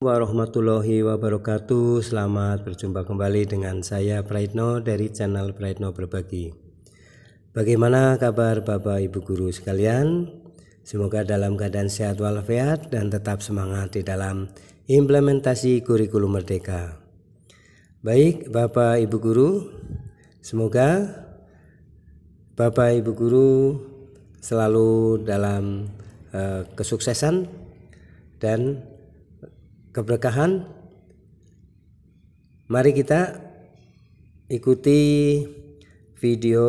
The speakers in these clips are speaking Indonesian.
warahmatullahi wabarakatuh Selamat berjumpa kembali dengan saya Praitno dari channel Praitno Berbagi Bagaimana kabar Bapak Ibu Guru sekalian? Semoga dalam keadaan sehat walafiat dan tetap semangat di dalam implementasi kurikulum merdeka Baik Bapak Ibu Guru, semoga Bapak Ibu Guru selalu dalam eh, kesuksesan dan keberkahan mari kita ikuti video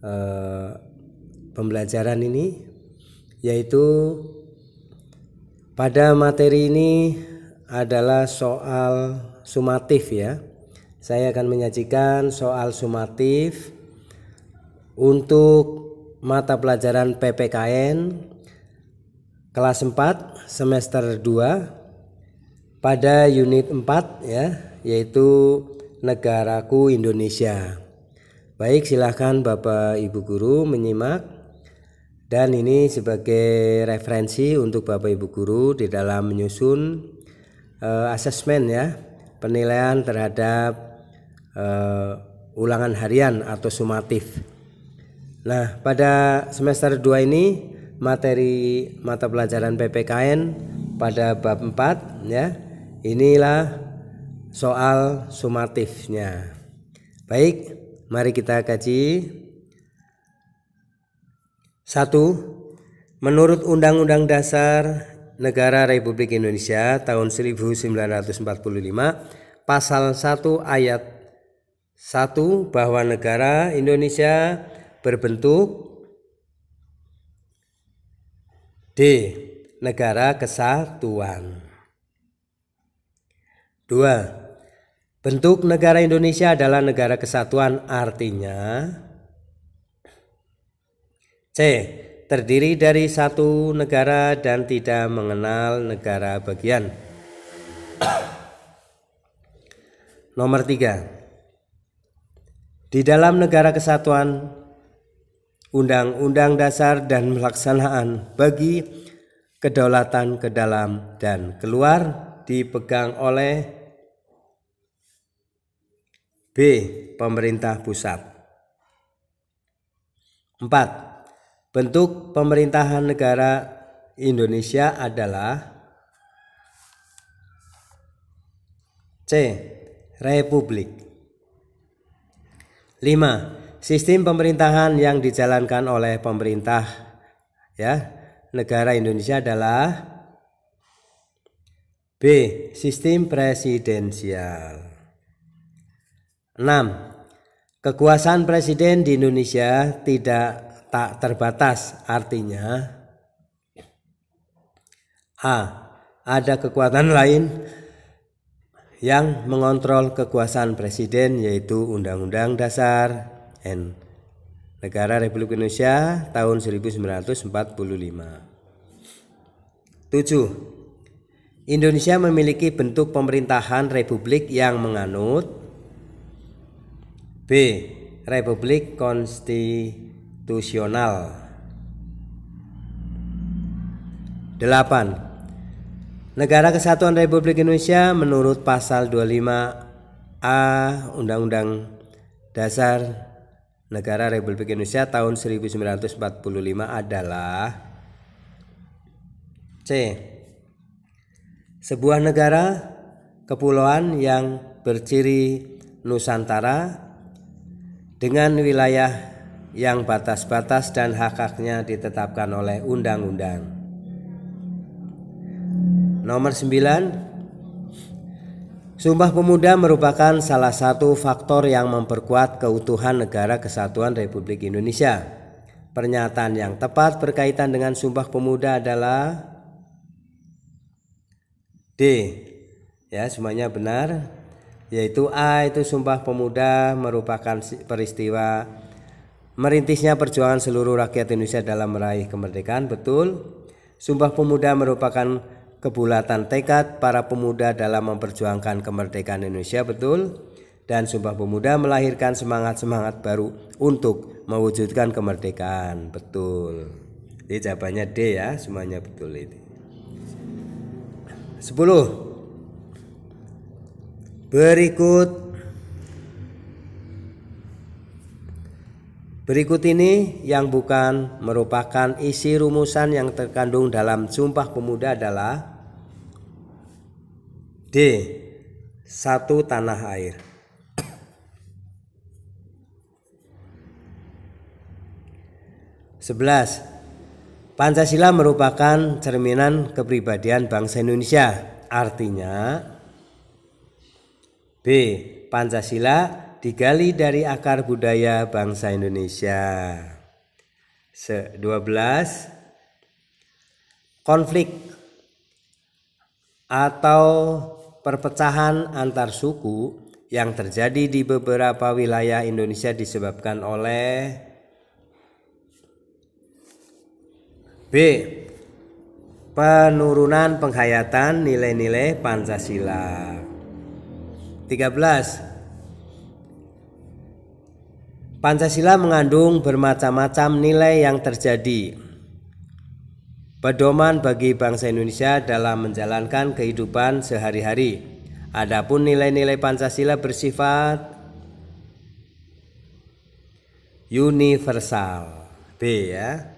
eh, pembelajaran ini yaitu pada materi ini adalah soal sumatif ya saya akan menyajikan soal sumatif untuk mata pelajaran PPKN kelas 4 semester 2 pada unit 4 ya yaitu negaraku Indonesia. Baik, silahkan Bapak Ibu guru menyimak dan ini sebagai referensi untuk Bapak Ibu guru di dalam menyusun uh, asesmen ya, penilaian terhadap uh, ulangan harian atau sumatif. Nah, pada semester 2 ini materi mata pelajaran PPKN pada bab 4 ya Inilah soal sumatifnya. Baik, mari kita kaji. Satu, menurut Undang-Undang Dasar Negara Republik Indonesia tahun 1945 pasal 1 ayat 1 bahwa negara Indonesia berbentuk D. Negara Kesatuan. 2. Bentuk negara Indonesia adalah negara kesatuan artinya C. Terdiri dari satu negara dan tidak mengenal negara bagian. Nomor 3. Di dalam negara kesatuan undang-undang dasar dan pelaksanaan bagi kedaulatan ke dalam dan keluar dipegang oleh B. Pemerintah pusat. 4. Bentuk pemerintahan negara Indonesia adalah C. Republik. 5. Sistem pemerintahan yang dijalankan oleh pemerintah ya negara Indonesia adalah B. Sistem presidensial. 6. Kekuasaan presiden di Indonesia tidak tak terbatas artinya A. Ada kekuatan lain yang mengontrol kekuasaan presiden yaitu Undang-Undang Dasar N Negara Republik Indonesia tahun 1945. 7. Indonesia memiliki bentuk pemerintahan republik yang menganut B. Republik konstitusional 8. Negara Kesatuan Republik Indonesia menurut pasal 25A Undang-Undang Dasar Negara Republik Indonesia tahun 1945 adalah C. Sebuah negara kepulauan yang berciri Nusantara dengan wilayah yang batas-batas dan hak-haknya ditetapkan oleh undang-undang. Nomor 9 Sumpah Pemuda merupakan salah satu faktor yang memperkuat keutuhan negara kesatuan Republik Indonesia. Pernyataan yang tepat berkaitan dengan Sumpah Pemuda adalah D. Ya, semuanya benar yaitu A itu Sumpah Pemuda merupakan peristiwa merintisnya perjuangan seluruh rakyat Indonesia dalam meraih kemerdekaan, betul? Sumpah Pemuda merupakan kebulatan tekad para pemuda dalam memperjuangkan kemerdekaan Indonesia, betul? Dan Sumpah Pemuda melahirkan semangat-semangat baru untuk mewujudkan kemerdekaan, betul. Jadi jawabannya D ya, semuanya betul ini. 10. Berikut Berikut ini yang bukan merupakan isi rumusan yang terkandung dalam Sumpah Pemuda adalah D. Satu tanah air. Sebelas. Pancasila merupakan cerminan kepribadian bangsa Indonesia. Artinya, B. Pancasila digali dari akar budaya bangsa Indonesia. 12. Konflik atau perpecahan antar suku yang terjadi di beberapa wilayah Indonesia disebabkan oleh B. Penurunan penghayatan nilai-nilai Pancasila. 13 Pancasila mengandung bermacam-macam nilai yang terjadi Pedoman bagi bangsa Indonesia dalam menjalankan kehidupan sehari-hari Adapun nilai-nilai Pancasila bersifat universal B ya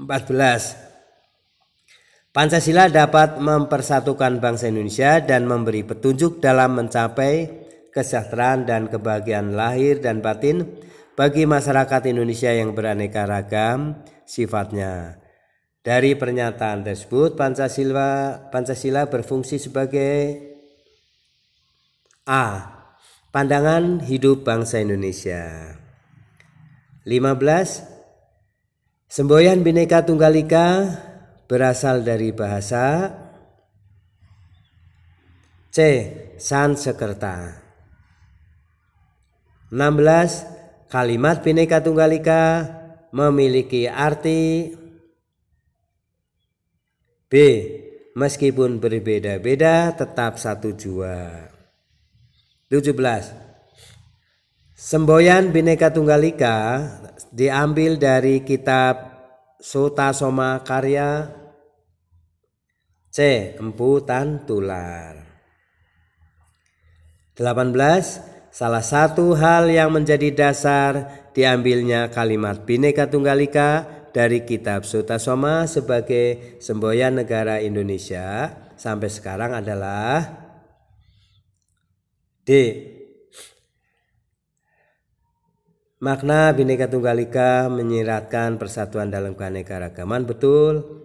14 Pancasila dapat mempersatukan bangsa Indonesia dan memberi petunjuk dalam mencapai kesejahteraan dan kebahagiaan lahir dan batin bagi masyarakat Indonesia yang beraneka ragam sifatnya. Dari pernyataan tersebut, Pancasila, Pancasila berfungsi sebagai A. Pandangan hidup bangsa Indonesia. 15. Semboyan bineka Tunggal Ika berasal dari bahasa C. Sansekerta 16. Kalimat Bhinneka Tunggal Ika memiliki arti B. Meskipun berbeda-beda tetap satu jua 17. Semboyan Bhinneka Tunggal Ika diambil dari kitab suta soma karya C. Emputan tular 18. Salah satu hal yang menjadi dasar diambilnya kalimat Bhinneka ika dari kitab Suta Soma sebagai semboyan negara Indonesia sampai sekarang adalah D. Makna Bhinneka Tunggal Ika menyiratkan persatuan dalam keanekaragaman betul.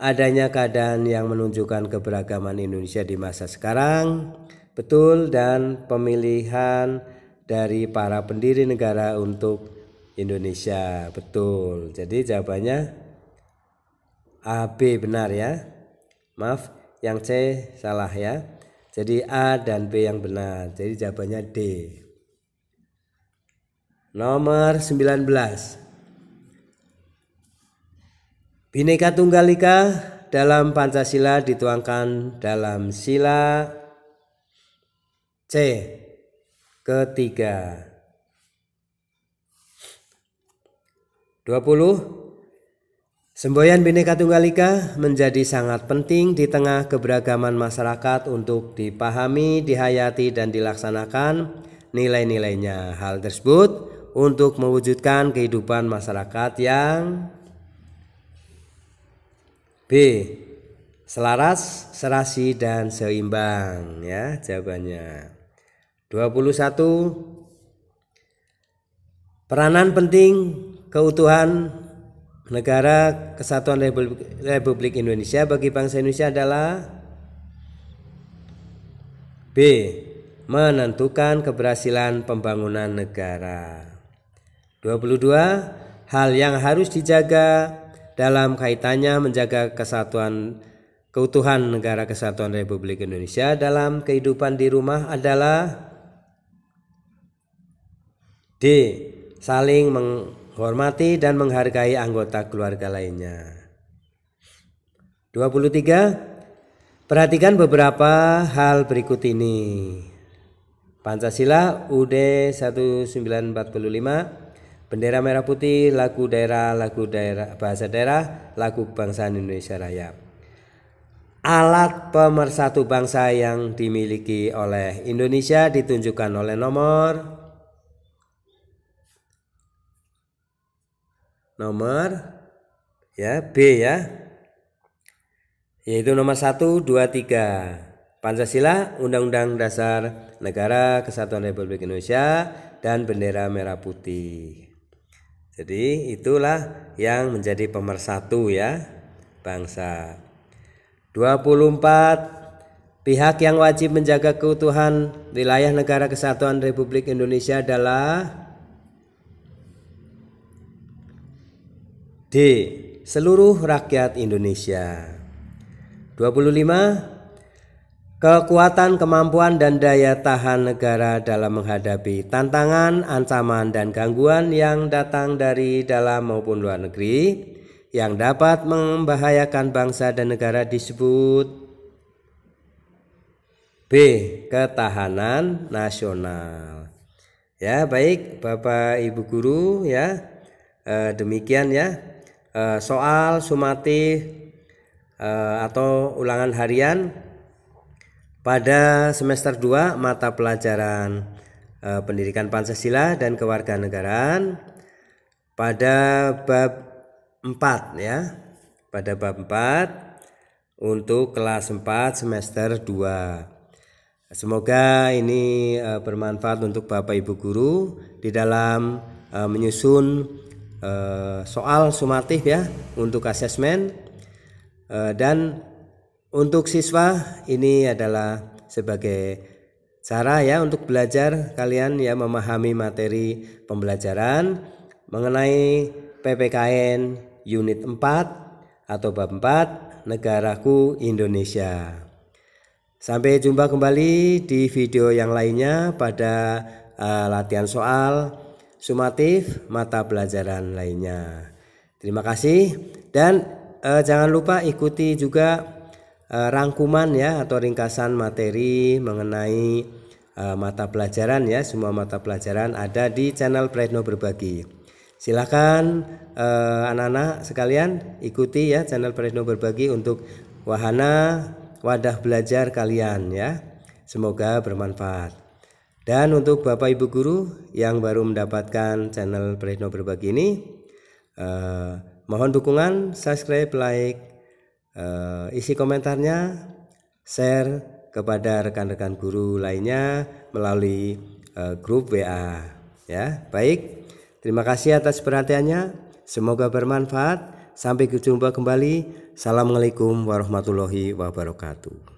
Adanya keadaan yang menunjukkan keberagaman Indonesia di masa sekarang betul dan pemilihan dari para pendiri negara untuk Indonesia betul. Jadi jawabannya A B benar ya. Maaf, yang C salah ya. Jadi A dan B yang benar. Jadi jawabannya D. Nomor 19. Bhinneka Tunggal Ika dalam Pancasila dituangkan dalam sila C ketiga. 20 Semboyan Bhinneka Tunggal Ika menjadi sangat penting di tengah keberagaman masyarakat untuk dipahami, dihayati dan dilaksanakan nilai-nilainya. Hal tersebut untuk mewujudkan kehidupan masyarakat yang B selaras, serasi dan seimbang ya jawabannya. 21 Peranan penting keutuhan negara kesatuan Republik Indonesia bagi bangsa Indonesia adalah B. Menentukan keberhasilan pembangunan negara. 22. Hal yang harus dijaga dalam kaitannya menjaga kesatuan keutuhan negara kesatuan Republik Indonesia dalam kehidupan di rumah adalah D. Saling menghormati dan menghargai anggota keluarga lainnya. 23. Perhatikan beberapa hal berikut ini. Pancasila UD 1945 Bendera merah putih, lagu daerah, lagu daerah bahasa daerah, lagu bangsa Indonesia Raya. Alat pemersatu bangsa yang dimiliki oleh Indonesia ditunjukkan oleh nomor nomor ya B ya yaitu nomor 1 2 3 Pancasila Undang-Undang Dasar Negara Kesatuan Republik Indonesia dan bendera merah putih jadi itulah yang menjadi pemersatu ya bangsa. 24 pihak yang wajib menjaga keutuhan wilayah negara kesatuan Republik Indonesia adalah D. Seluruh rakyat Indonesia. 25 kekuatan, kemampuan, dan daya tahan negara dalam menghadapi tantangan, ancaman, dan gangguan yang datang dari dalam maupun luar negeri yang dapat membahayakan bangsa dan negara disebut B. Ketahanan nasional. Ya, baik Bapak Ibu guru ya. eh, demikian ya. eh, soal sumatif eh, atau ulangan harian pada semester 2 mata pelajaran eh, pendidikan Pancasila dan kewarganegaraan pada bab 4 ya. Pada bab 4 untuk kelas 4 semester 2. Semoga ini uh, bermanfaat untuk Bapak Ibu guru di dalam uh, menyusun uh, soal sumatif ya untuk asesmen uh, dan untuk siswa ini adalah sebagai cara ya untuk belajar kalian ya memahami materi pembelajaran mengenai PPKN unit 4 atau bab 4 negaraku Indonesia. Sampai jumpa kembali di video yang lainnya pada uh, latihan soal sumatif mata pelajaran lainnya. Terima kasih dan uh, jangan lupa ikuti juga Eh, rangkuman ya atau ringkasan materi mengenai eh, mata pelajaran ya semua mata pelajaran ada di channel Prayitno Berbagi. Silahkan eh, anak-anak sekalian ikuti ya channel Prayitno Berbagi untuk wahana wadah belajar kalian ya. Semoga bermanfaat. Dan untuk Bapak Ibu guru yang baru mendapatkan channel Prayitno Berbagi ini eh, mohon dukungan subscribe, like, uh, isi komentarnya share kepada rekan-rekan guru lainnya melalui uh, grup WA ya baik terima kasih atas perhatiannya semoga bermanfaat sampai jumpa kembali assalamualaikum warahmatullahi wabarakatuh